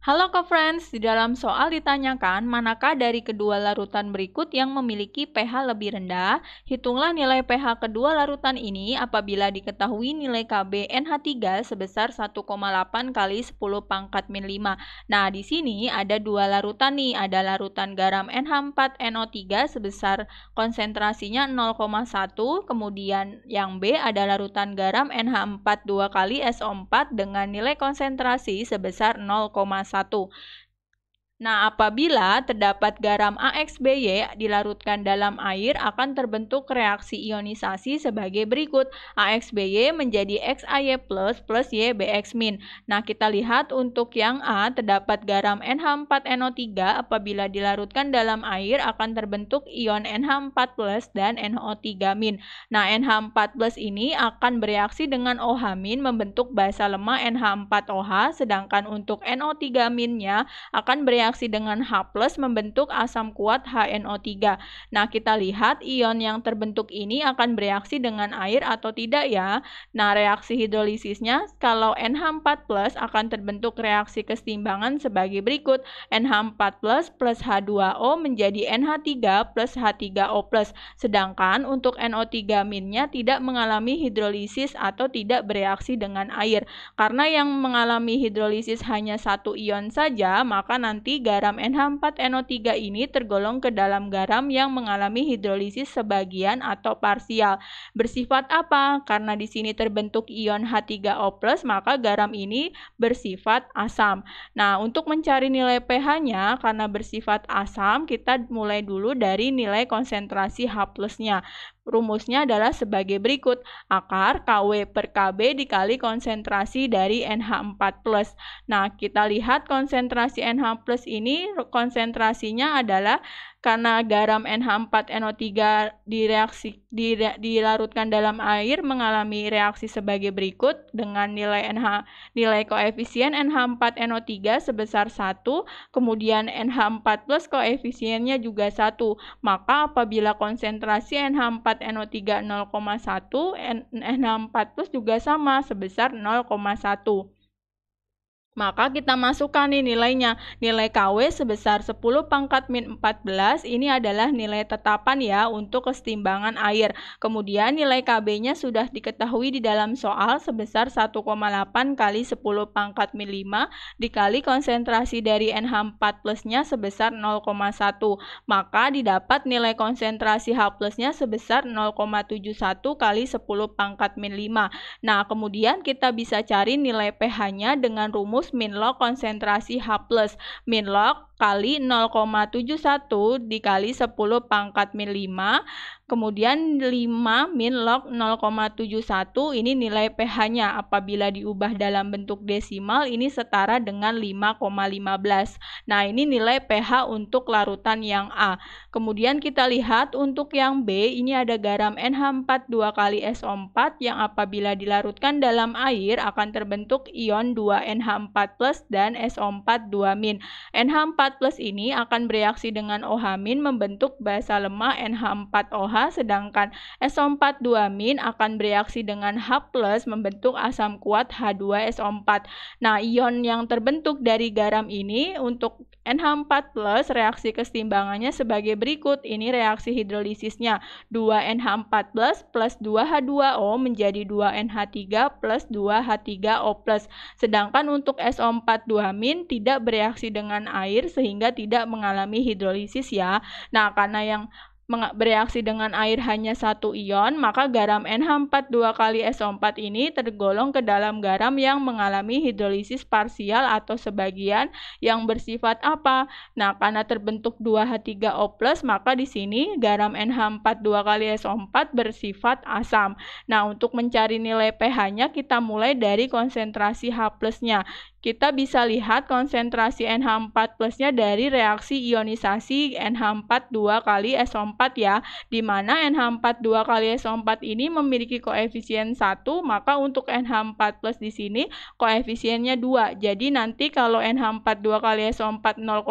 Halo ke friends, di dalam soal ditanyakan manakah dari kedua larutan berikut yang memiliki pH lebih rendah? Hitunglah nilai pH kedua larutan ini apabila diketahui nilai KB NH3 sebesar 1,8 kali 10 pangkat min 5. Nah, di sini ada dua larutan nih, ada larutan garam NH4NO3 sebesar konsentrasinya 0,1, kemudian yang B ada larutan garam NH4 2 kali SO4 dengan nilai konsentrasi sebesar 0,1 satu Nah, apabila terdapat garam AXBY dilarutkan dalam air akan terbentuk reaksi ionisasi sebagai berikut. AXBY menjadi XAY++ plus YBX-. Nah, kita lihat untuk yang A terdapat garam NH4NO3 apabila dilarutkan dalam air akan terbentuk ion NH4+ dan NO3-. Nah, NH4+ ini akan bereaksi dengan OH- membentuk basa lemah NH4OH sedangkan untuk NO3-nya akan bereaksi reaksi dengan H+ membentuk asam kuat HNO3. Nah, kita lihat ion yang terbentuk ini akan bereaksi dengan air atau tidak ya. Nah, reaksi hidrolisisnya kalau NH4+ akan terbentuk reaksi kesetimbangan sebagai berikut. NH4+ plus H2O menjadi NH3 plus H3O+. Sedangkan untuk NO3- tidak mengalami hidrolisis atau tidak bereaksi dengan air. Karena yang mengalami hidrolisis hanya satu ion saja, maka nanti garam NH4NO3 ini tergolong ke dalam garam yang mengalami hidrolisis sebagian atau parsial. Bersifat apa? Karena di sini terbentuk ion H3O+, maka garam ini bersifat asam. Nah, untuk mencari nilai pH-nya karena bersifat asam, kita mulai dulu dari nilai konsentrasi H+-nya. Rumusnya adalah sebagai berikut. Akar KW per KB dikali konsentrasi dari NH4+. Nah, kita lihat konsentrasi NH+, ini konsentrasinya adalah karena garam NH4NO3 direaksi dire, dilarutkan dalam air mengalami reaksi sebagai berikut dengan nilai NH nilai koefisien NH4NO3 sebesar 1, kemudian NH4 plus koefisiennya juga 1. Maka apabila konsentrasi NH4NO3 0,1, NH4 plus juga sama sebesar 0,1. Maka kita masukkan nih nilainya. Nilai KW sebesar 10 pangkat min 14 ini adalah nilai tetapan ya untuk kesetimbangan air. Kemudian nilai KB-nya sudah diketahui di dalam soal sebesar 1,8 kali 10 pangkat min 5 dikali konsentrasi dari NH4 plusnya sebesar 0,1. Maka didapat nilai konsentrasi H plusnya sebesar 0,71 kali 10 pangkat min 5. Nah kemudian kita bisa cari nilai pH-nya dengan rumus rumus min log konsentrasi H+. Min log kali 0,71 dikali 10 pangkat min 5 kemudian 5 min log 0,71 ini nilai pH-nya apabila diubah dalam bentuk desimal ini setara dengan 5,15 nah ini nilai pH untuk larutan yang A kemudian kita lihat untuk yang B ini ada garam NH4 2 kali SO4 yang apabila dilarutkan dalam air akan terbentuk ion 2NH4 plus dan SO4 2 min NH4 4 ini akan bereaksi dengan OH- membentuk basa lemah NH4OH sedangkan SO42- akan bereaksi dengan H+ plus membentuk asam kuat H2SO4. Nah, ion yang terbentuk dari garam ini untuk NH4+ plus reaksi kesetimbangannya sebagai berikut. Ini reaksi hidrolisisnya 2NH4+ plus 2H2O menjadi 2NH3 plus 2H3O+. Sedangkan untuk SO42- tidak bereaksi dengan air sehingga tidak mengalami hidrolisis ya. Nah, karena yang bereaksi dengan air hanya satu ion, maka garam NH4 2 kali SO4 ini tergolong ke dalam garam yang mengalami hidrolisis parsial atau sebagian yang bersifat apa? Nah, karena terbentuk 2H3O+, maka di sini garam NH4 2 kali SO4 bersifat asam. Nah, untuk mencari nilai pH-nya kita mulai dari konsentrasi H+-nya kita bisa lihat konsentrasi NH4 plusnya dari reaksi ionisasi NH4 2 kali SO4 ya, di mana NH4 2 kali SO4 ini memiliki koefisien 1, maka untuk NH4 plus di sini koefisiennya 2. Jadi nanti kalau NH4 2 kali SO4 0,1,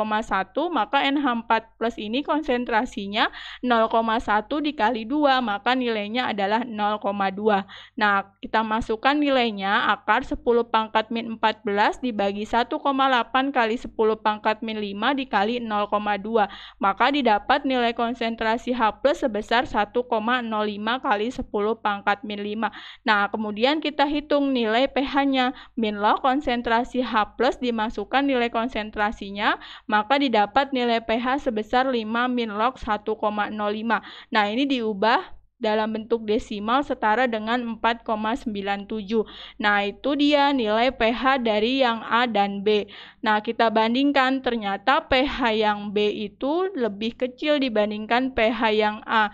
maka NH4 plus ini konsentrasinya 0,1 dikali 2, maka nilainya adalah 0,2. Nah, kita masukkan nilainya akar 10 pangkat min 14 dibagi 1,8 kali 10 pangkat min 5 dikali 0,2. Maka didapat nilai konsentrasi H plus sebesar 1,05 kali 10 pangkat min 5. Nah, kemudian kita hitung nilai pH-nya. Min log konsentrasi H plus dimasukkan nilai konsentrasinya, maka didapat nilai pH sebesar 5 min log 1,05. Nah, ini diubah dalam bentuk desimal setara dengan 4,97. Nah, itu dia nilai pH dari yang A dan B. Nah, kita bandingkan ternyata pH yang B itu lebih kecil dibandingkan pH yang A.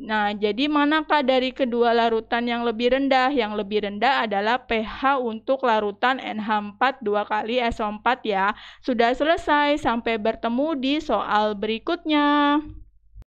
Nah, jadi manakah dari kedua larutan yang lebih rendah? Yang lebih rendah adalah pH untuk larutan NH4 2 kali SO4 ya. Sudah selesai, sampai bertemu di soal berikutnya.